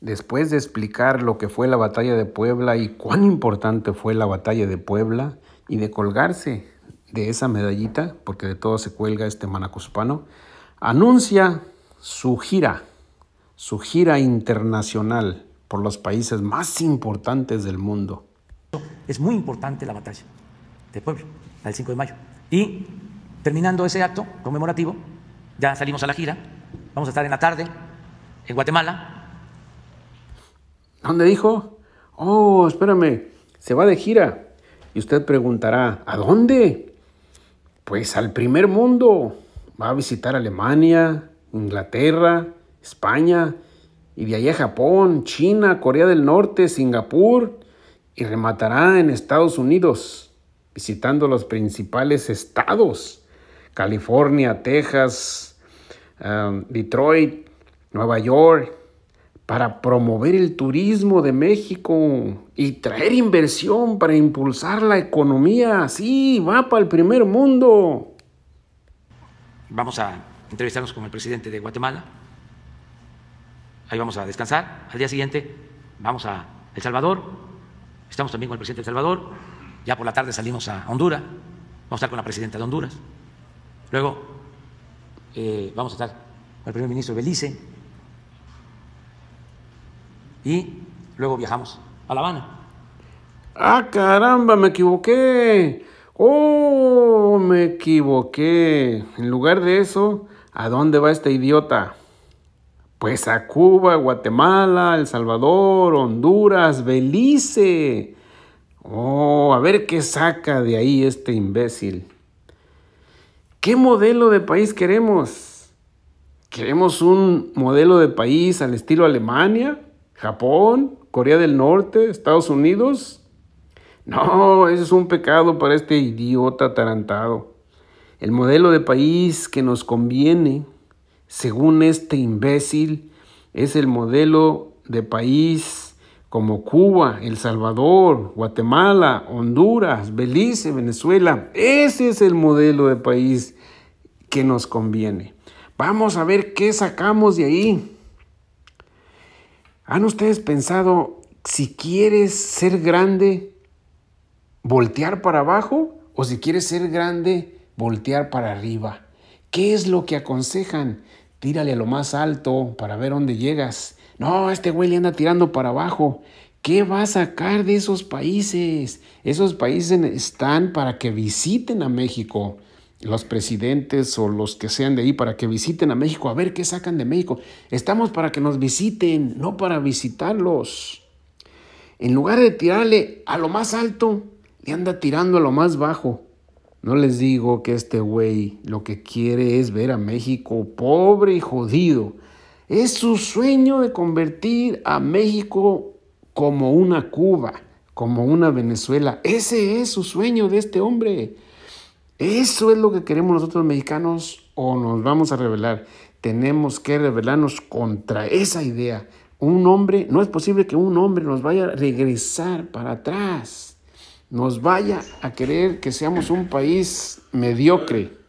Después de explicar lo que fue la batalla de Puebla y cuán importante fue la batalla de Puebla y de colgarse de esa medallita, porque de todo se cuelga este manacospano, anuncia su gira, su gira internacional por los países más importantes del mundo. Es muy importante la batalla de Puebla, el 5 de mayo. Y terminando ese acto conmemorativo, ya salimos a la gira, vamos a estar en la tarde en Guatemala, ¿Dónde dijo? Oh, espérame, se va de gira. Y usted preguntará, ¿a dónde? Pues al primer mundo. Va a visitar Alemania, Inglaterra, España, y de a Japón, China, Corea del Norte, Singapur, y rematará en Estados Unidos, visitando los principales estados, California, Texas, um, Detroit, Nueva York, para promover el turismo de México y traer inversión para impulsar la economía. Sí, va para el primer mundo. Vamos a entrevistarnos con el presidente de Guatemala. Ahí vamos a descansar. Al día siguiente vamos a El Salvador. Estamos también con el presidente de El Salvador. Ya por la tarde salimos a Honduras. Vamos a estar con la presidenta de Honduras. Luego eh, vamos a estar con el primer ministro de Belice y luego viajamos a La Habana. Ah, caramba, me equivoqué. Oh, me equivoqué. En lugar de eso, ¿a dónde va este idiota? Pues a Cuba, Guatemala, El Salvador, Honduras, Belice. Oh, a ver qué saca de ahí este imbécil. ¿Qué modelo de país queremos? ¿Queremos un modelo de país al estilo Alemania? Japón, Corea del Norte, Estados Unidos. No, ese es un pecado para este idiota atarantado. El modelo de país que nos conviene, según este imbécil, es el modelo de país como Cuba, El Salvador, Guatemala, Honduras, Belice, Venezuela. Ese es el modelo de país que nos conviene. Vamos a ver qué sacamos de ahí. ¿Han ustedes pensado si quieres ser grande, voltear para abajo o si quieres ser grande, voltear para arriba? ¿Qué es lo que aconsejan? Tírale a lo más alto para ver dónde llegas. No, este güey le anda tirando para abajo. ¿Qué va a sacar de esos países? Esos países están para que visiten a México los presidentes o los que sean de ahí para que visiten a México, a ver qué sacan de México. Estamos para que nos visiten, no para visitarlos. En lugar de tirarle a lo más alto, le anda tirando a lo más bajo. No les digo que este güey lo que quiere es ver a México pobre y jodido. Es su sueño de convertir a México como una Cuba, como una Venezuela. Ese es su sueño de este hombre. Eso es lo que queremos nosotros mexicanos o nos vamos a rebelar. Tenemos que rebelarnos contra esa idea. Un hombre, no es posible que un hombre nos vaya a regresar para atrás, nos vaya a querer que seamos un país mediocre.